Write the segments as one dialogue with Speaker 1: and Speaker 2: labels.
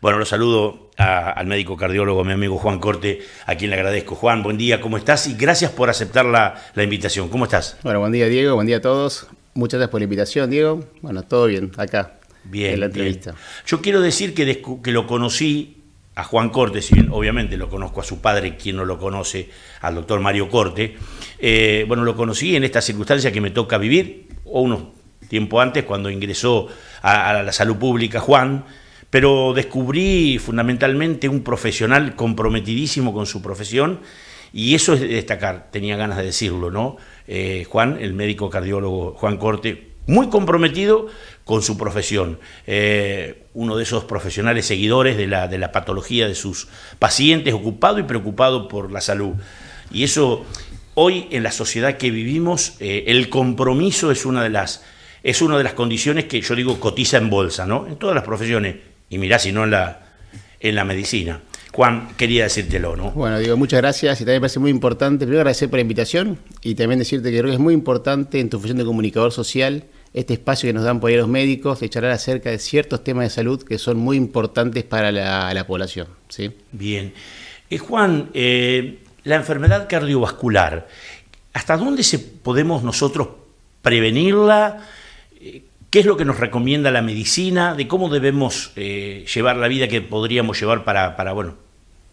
Speaker 1: Bueno, lo saludo al médico cardiólogo, mi amigo Juan Corte, a quien le agradezco. Juan, buen día, ¿cómo estás? Y gracias por aceptar la, invitación. ¿Cómo estás?
Speaker 2: Bueno, buen día, Diego, buen día a todos. Muchas gracias por la invitación, Diego. Bueno, todo bien, acá. Bien. En la entrevista.
Speaker 1: Yo quiero decir que, que lo conocí a Juan Corte, si bien obviamente lo conozco a su padre, quien no lo conoce, al doctor Mario Corte, eh, bueno, lo conocí en esta circunstancia que me toca vivir, o unos tiempo antes, cuando ingresó a, a la salud pública Juan, pero descubrí fundamentalmente un profesional comprometidísimo con su profesión y eso es de destacar, tenía ganas de decirlo, ¿no? Eh, Juan, el médico cardiólogo Juan Corte, muy comprometido con su profesión. Eh, uno de esos profesionales seguidores de la, de la patología de sus pacientes, ocupado y preocupado por la salud. Y eso, hoy en la sociedad que vivimos, eh, el compromiso es una de las es una de las condiciones que yo digo cotiza en bolsa, ¿no? En todas las profesiones, y mirá si no en la, medicina. Juan, quería decírtelo, ¿no?
Speaker 2: Bueno, digo, muchas gracias y también me parece muy importante, primero agradecer por la invitación y también decirte que creo que es muy importante en tu función de comunicador social este espacio que nos dan por ahí los médicos de charlar acerca de ciertos temas de salud que son muy importantes
Speaker 1: para la, población, ¿sí? Bien. Eh, Juan, eh, la enfermedad cardiovascular, ¿hasta dónde se podemos nosotros prevenirla? qué es lo que nos recomienda la medicina, de cómo debemos eh, llevar la vida que podríamos llevar para, para bueno,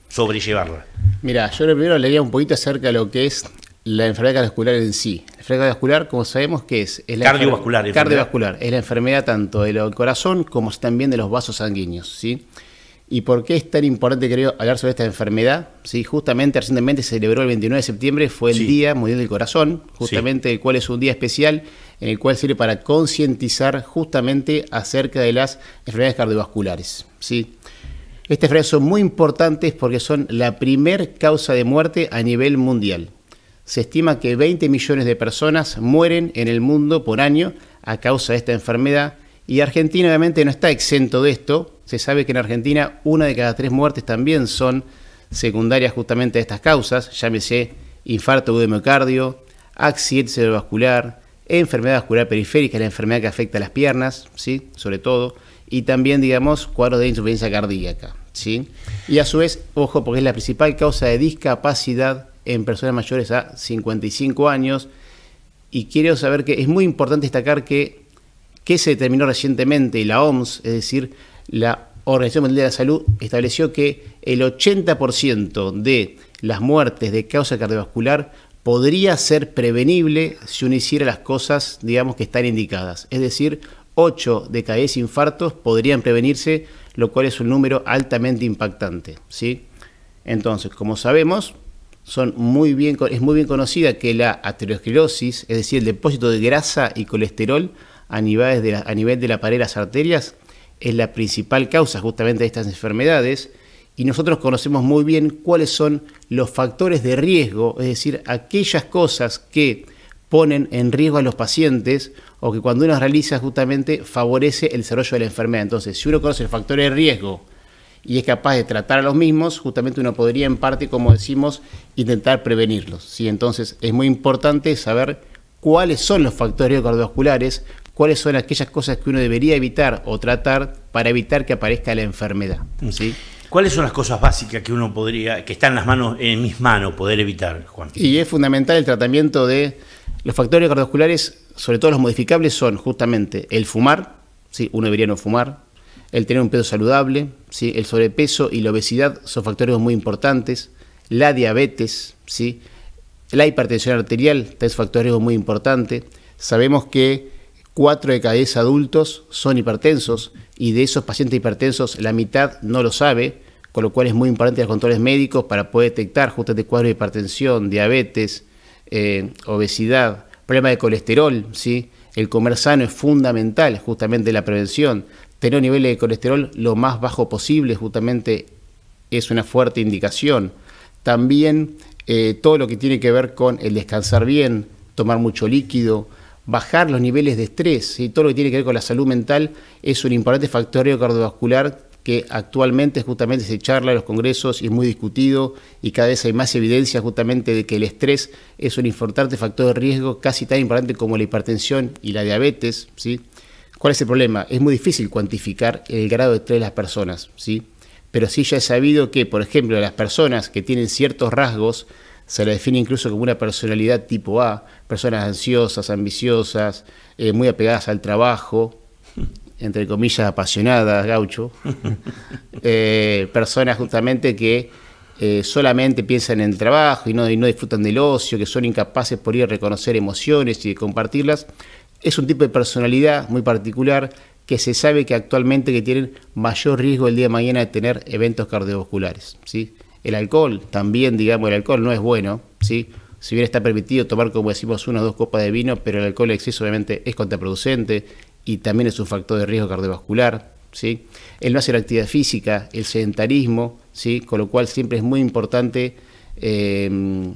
Speaker 1: sobrellevarla.
Speaker 2: Mira, yo lo primero leía un poquito acerca de lo que es la enfermedad cardiovascular en sí. La enfermedad cardiovascular, como sabemos, es? la cardiovascular. Enfermedad. Es la enfermedad tanto del corazón como también de los vasos sanguíneos, ¿sí? ¿Y por qué es tan importante, creo, hablar sobre esta enfermedad? Sí, justamente recientemente se celebró el 29 de septiembre, fue el Día Mundial del Corazón, justamente cuál el cual es un día especial en el cual sirve para concientizar justamente acerca de las enfermedades cardiovasculares. ¿sí? Estas enfermedades son muy importantes porque son la primer causa de muerte a nivel mundial. Se estima que 20 millones de personas mueren en el mundo por año a causa de esta enfermedad y Argentina obviamente no está exento de esto. Se sabe que en Argentina una de cada tres muertes también son secundarias justamente a estas causas, llámese infarto de miocardio, accidente cerebrovascular, enfermedad vascular periférica, la enfermedad que afecta a las piernas, ¿sí? sobre todo, y también, digamos, cuadros de insuficiencia cardíaca. ¿sí? Y a su vez, ojo, porque es la principal causa de discapacidad en personas mayores a 55 años. Y quiero saber que es muy importante destacar que, que se determinó recientemente la OMS, es decir, la Organización Mundial de la Salud, estableció que el 80% de las muertes de causa cardiovascular podría ser prevenible si uno hiciera las cosas, digamos, que están indicadas. Es decir, 8 de cada 10 infartos podrían prevenirse, lo cual es un número altamente impactante. ¿sí? Entonces, como sabemos, son muy bien, es muy bien conocida que la aterosclerosis, es decir, el depósito de grasa y colesterol a, a nivel de la pared de las arterias, es la principal causa justamente de estas enfermedades y nosotros conocemos muy bien cuáles son los factores de riesgo, es decir, aquellas cosas que ponen en riesgo a los pacientes o que cuando uno las realiza justamente favorece el desarrollo de la enfermedad. Entonces, si uno conoce los factores de riesgo y es capaz de tratar a los mismos, justamente uno podría en parte, como decimos, intentar prevenirlos. Entonces, es muy importante saber cuáles son los factores cardiovasculares, cuáles son aquellas cosas que uno debería evitar o tratar para evitar que aparezca la enfermedad.
Speaker 1: ¿sí? ¿Cuáles son las cosas básicas que uno podría, que están en las manos, en mis manos, poder evitar, Juan? Y
Speaker 2: es fundamental el tratamiento de los factores cardiovasculares, sobre todo los modificables, son justamente el fumar, ¿sí? uno debería no fumar, el tener un peso saludable, ¿sí? el sobrepeso y la obesidad son factores muy importantes, la diabetes, ¿sí? la hipertensión arterial, tres factores muy importantes. Sabemos que 4 de cada 10 adultos son hipertensos y de esos pacientes hipertensos la mitad no lo sabe, con lo cual es muy importante los controles médicos para poder detectar justamente cuadros de hipertensión, diabetes, eh, obesidad, problema de colesterol, ¿sí? El comer sano es fundamental justamente en la prevención. Tener niveles de colesterol lo más bajo posible justamente es una fuerte indicación. También eh, todo lo que tiene que ver con el descansar bien, tomar mucho líquido, bajar los niveles de estrés. y Todo lo que tiene que ver con la salud mental es un importante factor cardiovascular que actualmente justamente se charla en los congresos y es muy discutido y cada vez hay más evidencia justamente de que el estrés es un importante factor de riesgo casi tan importante como la hipertensión y la diabetes, ¿sí? ¿Cuál es el problema? Es muy difícil cuantificar el grado de estrés de las personas, ¿sí? Pero sí ya es sabido que, por ejemplo, las personas que tienen ciertos rasgos se la define incluso como una personalidad tipo A, personas ansiosas, ambiciosas, eh, muy apegadas al trabajo, entre comillas apasionadas, gaucho, eh, personas justamente que eh, solamente piensan en el trabajo y no, no disfrutan del ocio, que son incapaces por ir a reconocer emociones y de compartirlas. Es un tipo de personalidad muy particular que se sabe que actualmente que tienen mayor riesgo el día de mañana de tener eventos cardiovasculares. ¿sí? El alcohol, también, digamos, el alcohol no es bueno, ¿sí? Si bien está permitido tomar, como decimos, una o dos copas de vino, pero el alcohol en exceso obviamente es contraproducente y también es un factor de riesgo cardiovascular, ¿sí? El no hacer actividad física, el sedentarismo, ¿sí? Con lo cual siempre es muy importante... Em,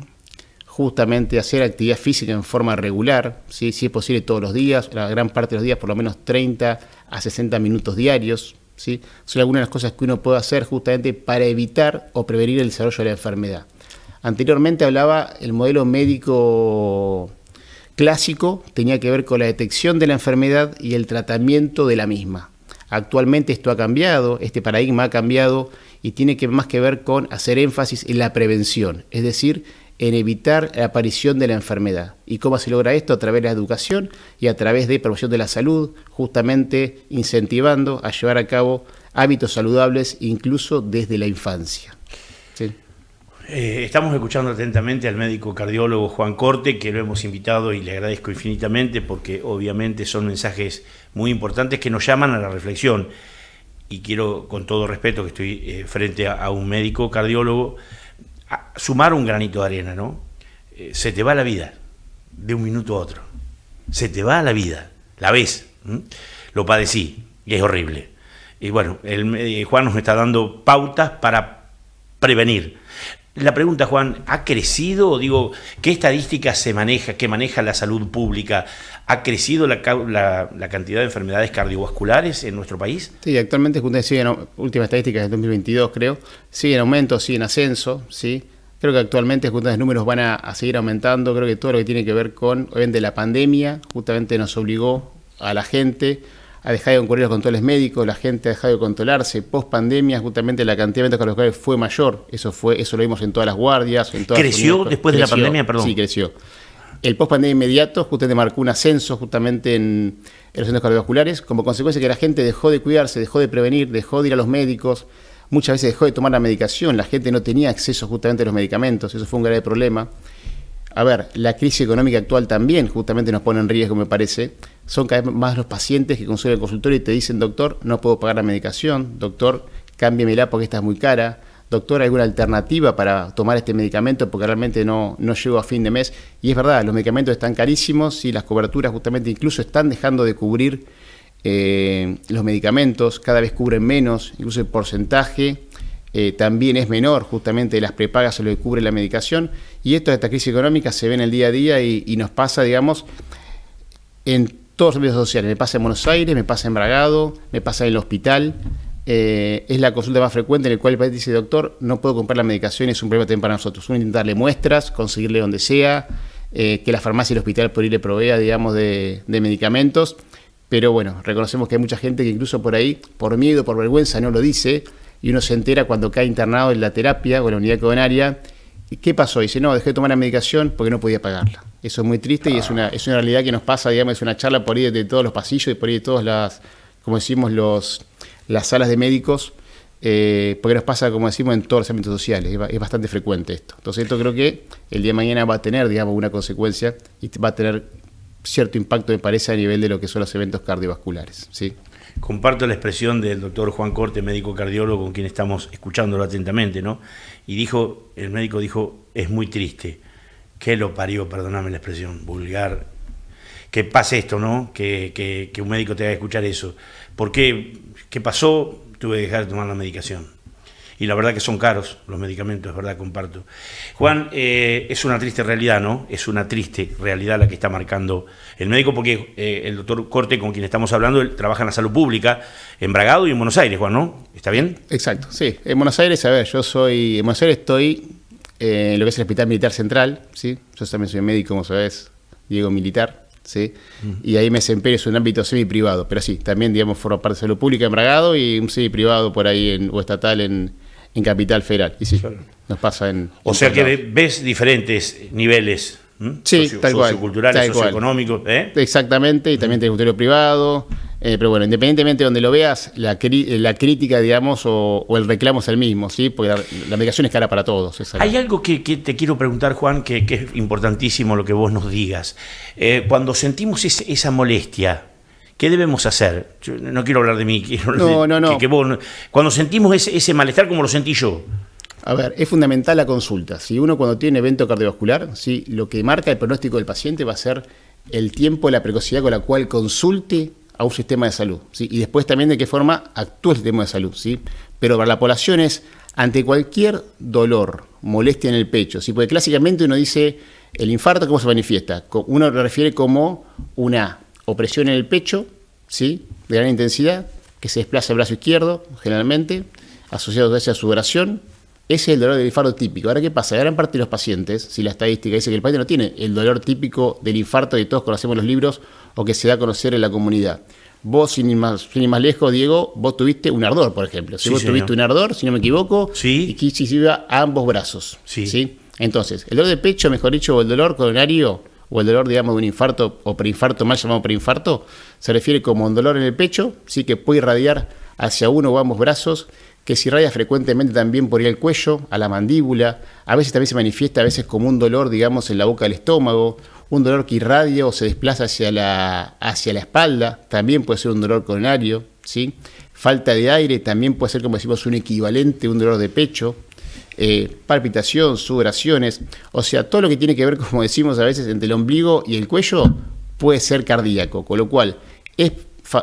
Speaker 2: justamente hacer actividad física en forma regular, ¿sí? si es posible todos los días, la gran parte de los días, por lo menos 30 a 60 minutos diarios, ¿sí? Son algunas de las cosas que uno puede hacer justamente para evitar o prevenir el desarrollo de la enfermedad. Anteriormente hablaba el modelo médico clásico tenía que ver con la detección de la enfermedad y el tratamiento de la misma. Actualmente esto ha cambiado, este paradigma ha cambiado y tiene que más que ver con hacer énfasis en la prevención, es decir, en evitar la aparición de la enfermedad. ¿Y cómo se logra esto? A través de la educación y a través de promoción de la salud, justamente incentivando a llevar a cabo hábitos saludables incluso desde la infancia.
Speaker 1: Eh, estamos escuchando atentamente al médico cardiólogo Juan Corte, que lo hemos invitado y le agradezco infinitamente porque obviamente son mensajes muy importantes que nos llaman a la reflexión. Y quiero, con todo respeto, que estoy eh, frente a un médico cardiólogo, sumar un granito de arena, ¿no? Eh, se te va la vida de un minuto a otro. Se te va la vida. La ves. Lo padecí y es horrible. Y bueno, el, eh, Juan nos está dando pautas para prevenir la pregunta, Juan, ¿ha crecido? o Digo, ¿qué estadística se maneja, qué maneja la salud pública? ¿Ha crecido la, cantidad de enfermedades cardiovasculares en nuestro país?
Speaker 2: Sí, actualmente, últimas las últimas última estadística 2022, creo, sigue en aumento, sigue en ascenso, ¿sí? Creo que actualmente justamente los números van a, a, seguir aumentando. Creo que todo lo que tiene que ver con, obviamente, la pandemia, justamente nos obligó a la gente ha dejado de ocurrir los controles médicos, la gente ha dejado de controlarse. Post pandemia, justamente la cantidad de eventos cardiovasculares fue mayor. Eso fue, eso lo vimos en todas las guardias. En todas ¿Creció después de la pandemia? Perdón. Sí, creció. El post pandemia inmediato justamente marcó un ascenso justamente en, los centros cardiovasculares, como consecuencia que la gente dejó de cuidarse, dejó de prevenir, dejó de ir a los médicos, muchas veces dejó de tomar la medicación, la gente no tenía acceso justamente a los medicamentos, eso fue un grave problema. A ver, la crisis económica actual también justamente nos pone en riesgo, me parece, son cada vez más los pacientes que consultan el consultorio y te dicen, doctor, no puedo pagar la medicación, doctor, cámbiamela porque esta es muy cara, doctor, ¿hay ¿alguna alternativa para tomar este medicamento? Porque realmente no, no llego a fin de mes. Y es verdad, los medicamentos están carísimos y las coberturas justamente incluso están dejando de cubrir eh, los medicamentos, cada vez cubren menos, incluso el porcentaje eh, también es menor justamente de las prepagas se lo cubre la medicación. Y esto, de esta crisis económica, se ve en el día a día y, y nos pasa, digamos, en todos los medios sociales. Me pasa en Buenos Aires, me pasa en Bragado, me pasa en el hospital. Eh, es la consulta más frecuente en la cual el paciente dice, doctor, no puedo comprar la medicación, es un problema también para nosotros. Uno intentarle muestras, conseguirle donde sea, eh, que la farmacia y el hospital por ahí le provea, digamos, de, de medicamentos. Pero bueno, reconocemos que hay mucha gente que incluso por ahí, por miedo, por vergüenza, no lo dice. Y uno se entera cuando cae internado en la terapia o en la unidad coronaria ¿Qué pasó? Dice, no, dejé de tomar la medicación porque no podía pagarla. Eso es muy triste y es una, es una realidad que nos pasa, digamos, es una charla por ahí de todos los pasillos y por ahí de todas las, como decimos, los, las salas de médicos, eh, porque nos pasa, como decimos, en todos los ámbitos sociales. Es bastante frecuente esto. Entonces, esto creo que el día de mañana va a tener, digamos, una consecuencia y va a tener cierto impacto, me parece, a nivel de lo que son los
Speaker 1: eventos cardiovasculares. ¿sí? comparto la expresión del doctor Juan Corte, médico cardiólogo, con quien estamos escuchándolo atentamente, ¿no? Y dijo, el médico dijo, es muy triste, que lo parió, perdóname la expresión, vulgar, que pase esto, ¿no? Que, que un médico te haga escuchar eso. ¿Por qué? ¿Qué pasó? Tuve que dejar de tomar la medicación y la verdad que son caros los medicamentos, es verdad, comparto. Juan, eh, es una triste realidad, ¿no? Es una triste realidad la que está marcando el médico, porque eh, el doctor Corte, con quien estamos hablando, él trabaja en la salud pública, en Bragado y en Buenos Aires, Juan, ¿no? ¿Está bien? Exacto,
Speaker 2: sí. En Buenos Aires, a ver, yo soy, en Buenos Aires estoy eh, en lo que es el Hospital Militar Central, ¿sí? Yo también soy médico, como sabes, Diego Militar. ¿sí? Mm. Y ahí me desempeño en un ámbito semi-privado, pero sí, también, digamos, forma parte de salud pública en Bragado y un semi-privado por ahí en, o estatal en, en Capital Federal. nos pasa en. O sea que
Speaker 1: ves diferentes niveles. Sí, tal Socioculturales, socioeconómicos.
Speaker 2: ¿eh? Exactamente, y también mm. tenés territorio privado. Eh, pero bueno, independientemente de donde lo veas, la, crítica, digamos, o, el
Speaker 1: reclamo es el mismo, ¿sí? Porque la, mediación medicación es cara para todos. Hay algo que, te quiero preguntar, Juan, que, es importantísimo lo que vos nos digas. Eh, cuando sentimos esa molestia, ¿Qué debemos hacer? Yo no quiero hablar de mí, quiero no, no, no. Que, cuando sentimos ese, malestar como lo sentí yo.
Speaker 2: A ver, es fundamental la consulta. Si uno cuando tiene evento cardiovascular, lo que marca el pronóstico del paciente va a ser el tiempo, la precocidad con la cual consulte a un sistema de salud, ¿sí? y después también de qué forma actúa el sistema de salud. ¿sí? Pero para la población es ante cualquier dolor, molestia en el pecho, porque clásicamente uno dice el infarto, ¿cómo se manifiesta? Uno lo refiere como una opresión en el pecho, ¿sí? de gran intensidad, que se desplaza el brazo izquierdo, generalmente, asociado a esa sudoración. Ese es el dolor del infarto típico. Ahora, ¿qué pasa? Gran parte de los pacientes, si la estadística dice que el paciente no tiene el dolor típico del infarto que todos conocemos en los libros o que se da a conocer en la comunidad. Vos, sin ir más, sin más lejos, Diego, vos tuviste un ardor, por ejemplo. Si vos tuviste un ardor, si no me equivoco, sí. y que se iba a ambos brazos. Sí. ¿sí? Entonces, el dolor de pecho, mejor dicho, o el dolor coronario, o el dolor, digamos, de un infarto o preinfarto, mal llamado preinfarto, se refiere como un dolor en el pecho, sí que puede irradiar hacia uno o ambos brazos, que se irradia frecuentemente también por el cuello, a la mandíbula, a veces también se manifiesta a veces como un dolor, digamos, en la boca del estómago, un dolor que irradia o se desplaza hacia la, hacia la espalda, también puede ser un dolor coronario, ¿sí? Falta de aire también puede ser, como decimos, un equivalente, un dolor de pecho, eh, palpitación, sudoraciones, o sea, todo lo que tiene que ver, como decimos a veces, entre el ombligo y el cuello puede ser cardíaco, con lo cual es,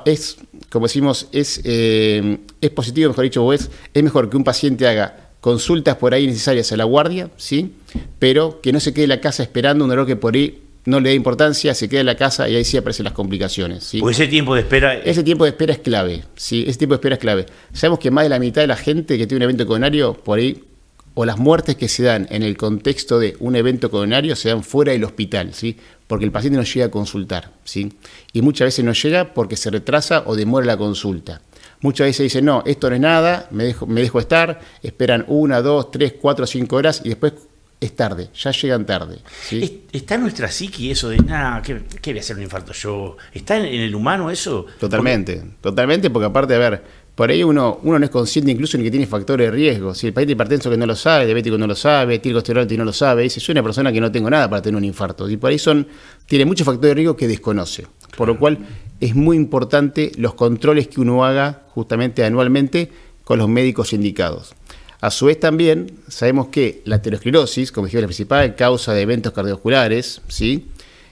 Speaker 2: es como decimos, es, eh, positivo, mejor dicho, es, mejor que un paciente haga consultas por ahí necesarias a la guardia, ¿sí? pero que no se quede en la casa esperando un dolor que por ahí no le da importancia, se quede en la casa y ahí sí aparecen las complicaciones. ese tiempo de espera. Ese tiempo de espera es clave, ¿sí? Ese tiempo de espera es clave. Sabemos que más de la mitad de la gente que tiene un evento coronario por ahí o las muertes que se dan en el contexto de un evento coronario se dan fuera del hospital, ¿sí? porque el paciente no llega a consultar. ¿sí? Y muchas veces no llega porque se retrasa o demora la consulta. Muchas veces dicen, no, esto no es nada, me dejo, me estar, esperan una, dos, tres, cuatro, cinco horas y después es tarde, ya llegan tarde.
Speaker 1: ¿Está en nuestra psique eso de, nada, ¿qué, voy a hacer un infarto yo? ¿Está en, el humano eso? Totalmente,
Speaker 2: totalmente, porque aparte, a ver, por ahí uno, uno no es consciente incluso ni que tiene factores de riesgo. Si el paciente hipertenso que no lo sabe, diabético no lo sabe, y no lo sabe, dice, soy una persona que no tengo nada para tener un infarto. Y por ahí tiene muchos factores de riesgo que desconoce. Por lo cual es muy importante los controles que uno haga justamente anualmente con los médicos indicados. A su vez también sabemos que la aterosclerosis, como dije, la principal causa de eventos cardiovasculares, ¿sí?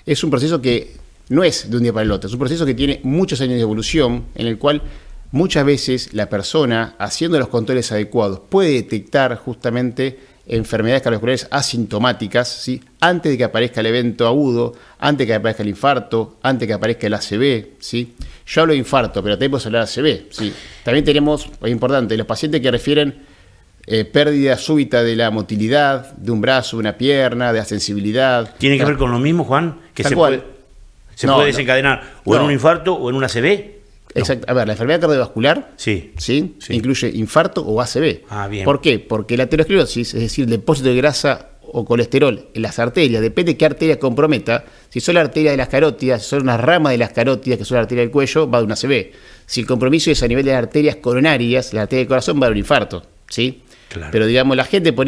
Speaker 2: es un proceso que no es de un día para el otro, es un proceso que tiene muchos años de evolución en el cual Muchas veces la persona, haciendo los controles adecuados, puede detectar justamente enfermedades cardiovasculares asintomáticas, ¿sí? antes de que aparezca el evento agudo, antes de que aparezca el infarto, antes de que aparezca el ACV. ¿sí? Yo hablo de infarto, pero también podemos hablar de ACV. ¿sí? También tenemos, es importante, los pacientes que refieren eh, pérdida súbita de la motilidad, de un brazo, de una pierna, de la sensibilidad. ¿Tiene que ver con
Speaker 1: lo mismo, Juan? Que se, Puede, desencadenar o en un
Speaker 2: infarto o en un ACV. Exacto. A ver, la enfermedad cardiovascular sí, ¿sí? incluye infarto o ACV. Ah, bien. ¿Por qué? Porque la aterosclerosis, es decir, el depósito de grasa o colesterol en las arterias, depende de qué arteria comprometa. Si son la arteria de las carótidas, si son una rama de las carótidas, que son la arteria del cuello, va de un ACV. Si el compromiso es a nivel de las arterias coronarias, la arteria del corazón va de un infarto. ¿sí? Claro. Pero digamos, la gente por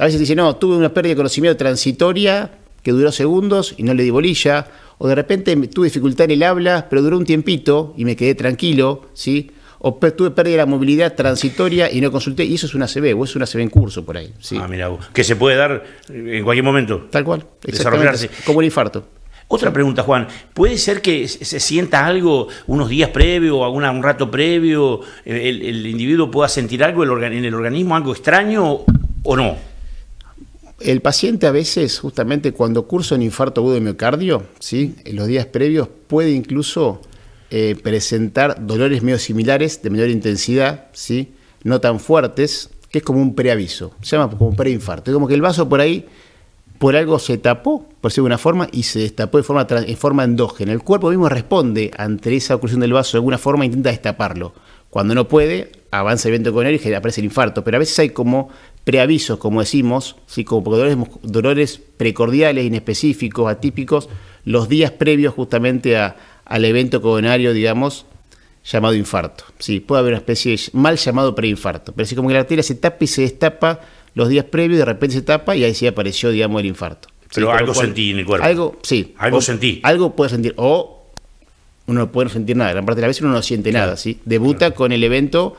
Speaker 2: a veces dice, no, tuve una pérdida de conocimiento transitoria que duró segundos y no le di bolilla, o de repente tuve dificultad en el habla, pero duró un tiempito y me quedé tranquilo, ¿sí? O tuve pérdida de la movilidad transitoria y no consulté, y
Speaker 1: eso es una CB, o es una CB en curso por ahí. ¿sí? Ah, mira, que se puede dar en cualquier momento. Tal cual, desarrollarse. Como el infarto. Otra pregunta, Juan. ¿Puede ser que se sienta algo unos días previo, alguna, un rato previo, el individuo pueda sentir algo en el organismo, algo extraño o no?
Speaker 2: El paciente a veces, justamente cuando ocurre un infarto agudo de miocardio, ¿sí? en los días previos puede incluso eh, presentar dolores medio similares, de menor intensidad, ¿sí? no tan fuertes, que es como un preaviso, se llama como un preinfarto. Es como que el vaso por ahí, por algo se tapó, por decirlo de alguna forma, y se destapó de forma, en forma endógena. El cuerpo mismo responde ante esa ocursión del vaso, de alguna forma e intenta destaparlo. Cuando no puede, avanza el evento coronario y aparece el infarto. Pero a veces hay como preavisos, como decimos, ¿sí? como dolores, dolores precordiales, inespecíficos, atípicos, los días previos justamente al evento coronario, digamos, llamado infarto. ¿sí? Puede haber una especie mal llamado preinfarto. Pero es como que la arteria se tapa y se destapa los días previos, de repente se tapa y ahí sí apareció, digamos, el infarto. Pero algo sentí
Speaker 1: en el cuerpo. Algo,
Speaker 2: sí. Algo sentí. Algo puede sentir. O uno no puede sentir nada. Gran parte de la veces uno no siente nada, ¿sí? Debuta con el evento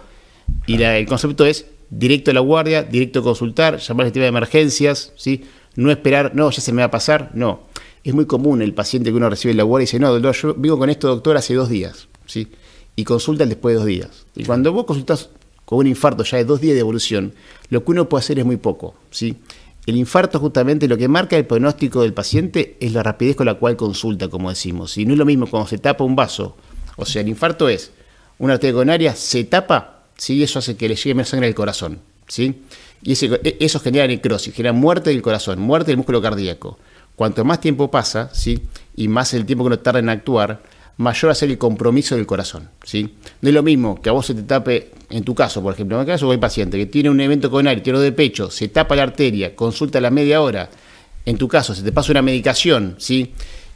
Speaker 2: y el concepto es directo a la guardia, directo a consultar, llamar al sistema de emergencias, ¿sí? no esperar, no, ya se me va a pasar, no. Es muy común el paciente que uno recibe en la guardia y dice, no, yo vivo con esto, doctor, hace dos días, ¿sí? y consultan después de dos días. Y cuando vos consultas con un infarto ya de dos días de evolución, lo que uno puede hacer es muy poco. ¿sí? El infarto justamente lo que marca el pronóstico del paciente es la rapidez con la cual consulta, como decimos. Y no es lo mismo cuando se tapa un vaso. O sea, el infarto es una arteria se tapa, eso hace que le llegue menos sangre al corazón, ¿sí? Y e, eso genera necrosis, genera muerte del corazón, muerte del músculo cardíaco. Cuanto más tiempo pasa, ¿sí? Y más el tiempo que no tarda en actuar, mayor va a ser el compromiso del corazón, ¿sí? No es lo mismo que a vos se te tape, en tu caso, por ejemplo, en mi caso hay paciente que tiene un evento coronario, tiro de pecho, se tapa la arteria, consulta la media hora, en tu caso se te pasa una medicación, ¿sí?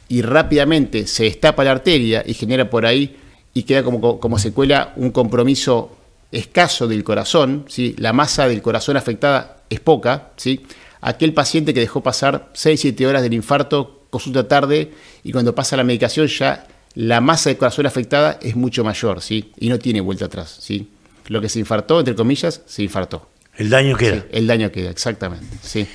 Speaker 2: Y rápidamente se destapa la arteria y genera por ahí y queda como, como secuela un compromiso escaso del corazón, ¿sí? la masa del corazón afectada es poca, ¿sí? aquel paciente que dejó pasar 6-7 horas del infarto, consulta tarde y cuando pasa la medicación ya la masa del corazón afectada es mucho mayor ¿sí? y no tiene vuelta atrás. ¿sí? Lo que se infartó, entre comillas, se infartó. El daño queda. el daño queda, exactamente. Sí.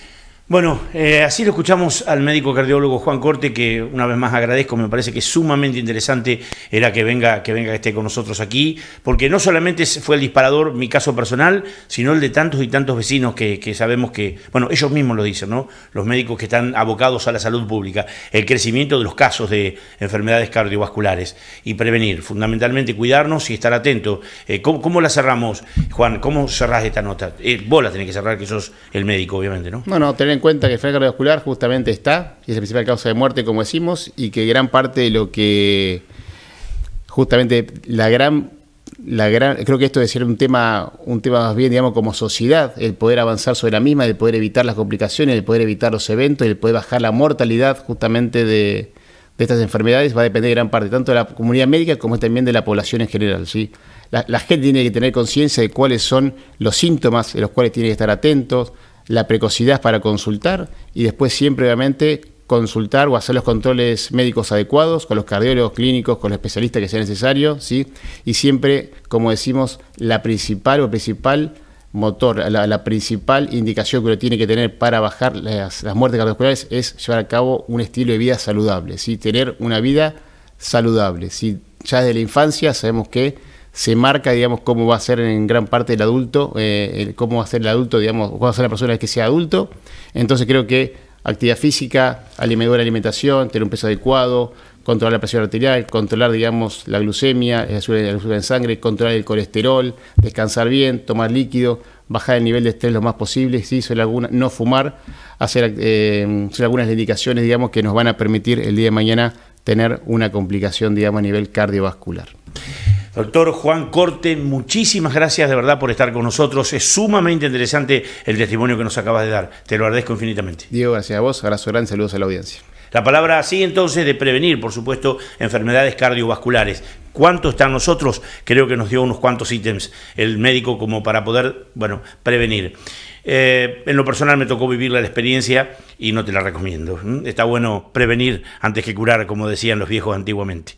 Speaker 1: Bueno, eh, así lo escuchamos al médico cardiólogo Juan Corte, que una vez más agradezco, me parece que es sumamente interesante era que venga, que venga, que esté con nosotros aquí, porque no solamente fue el disparador mi caso personal, sino el de tantos y tantos vecinos que, sabemos que, bueno, ellos mismos lo dicen, ¿no? Los médicos que están abocados a la salud pública, el crecimiento de los casos de enfermedades cardiovasculares y prevenir, fundamentalmente cuidarnos y estar atentos. Eh, ¿cómo, la cerramos, Juan? ¿Cómo cerrás esta nota? Eh, vos la tenés que cerrar, que sos el médico, obviamente, ¿no?
Speaker 2: No, no, cuenta que el franco cardiovascular justamente está, y es la principal causa de muerte, como decimos, y que gran parte de lo que justamente la gran gran, creo que esto debe ser un tema, un tema más bien, digamos, como sociedad, el poder avanzar sobre la misma, el poder evitar las complicaciones, el poder evitar los eventos, el poder bajar la mortalidad justamente de, estas enfermedades, va a depender de gran parte, tanto de la comunidad médica como también de la población en general. ¿sí? La, la gente tiene que tener conciencia de cuáles son los síntomas de los cuales tiene que estar atentos, la precocidad para consultar y después siempre obviamente consultar o hacer los controles médicos adecuados con los cardiólogos clínicos, con los especialistas que sea necesario, ¿sí? Y siempre, como decimos, la principal o principal motor, la, principal indicación que uno tiene que tener para bajar las, muertes cardiovasculares es llevar a cabo un estilo de vida saludable, ¿sí? Tener una vida saludable, si Ya desde la infancia sabemos que se marca, digamos, cómo va a ser en gran parte el adulto, eh, cómo va a ser el adulto, digamos, cómo va a ser la persona que sea adulto. Entonces creo que actividad física, la alimentación, tener un peso adecuado, controlar la presión arterial, controlar, digamos, la glucemia, eh, la azúcar en sangre, controlar el colesterol, descansar bien, tomar líquido, bajar el nivel de estrés lo más posible, si alguna, no fumar, eh, hacer algunas indicaciones, digamos, que nos van a permitir el día de mañana tener una complicación, digamos, a nivel cardiovascular.
Speaker 1: Doctor Juan Corte, muchísimas gracias de verdad por estar con nosotros. Es sumamente interesante el testimonio que nos acabas de dar. Te lo agradezco infinitamente. Diego, gracias a vos. Abrazo grande, saludos a la audiencia. La palabra sigue entonces de prevenir, por supuesto, enfermedades cardiovasculares. ¿Cuánto está nosotros? Creo que nos dio unos cuantos ítems el médico como para poder, bueno, prevenir. Eh, en lo personal me tocó vivir la experiencia y no te la recomiendo. ¿Mm? Está bueno prevenir antes que curar, como decían los viejos antiguamente.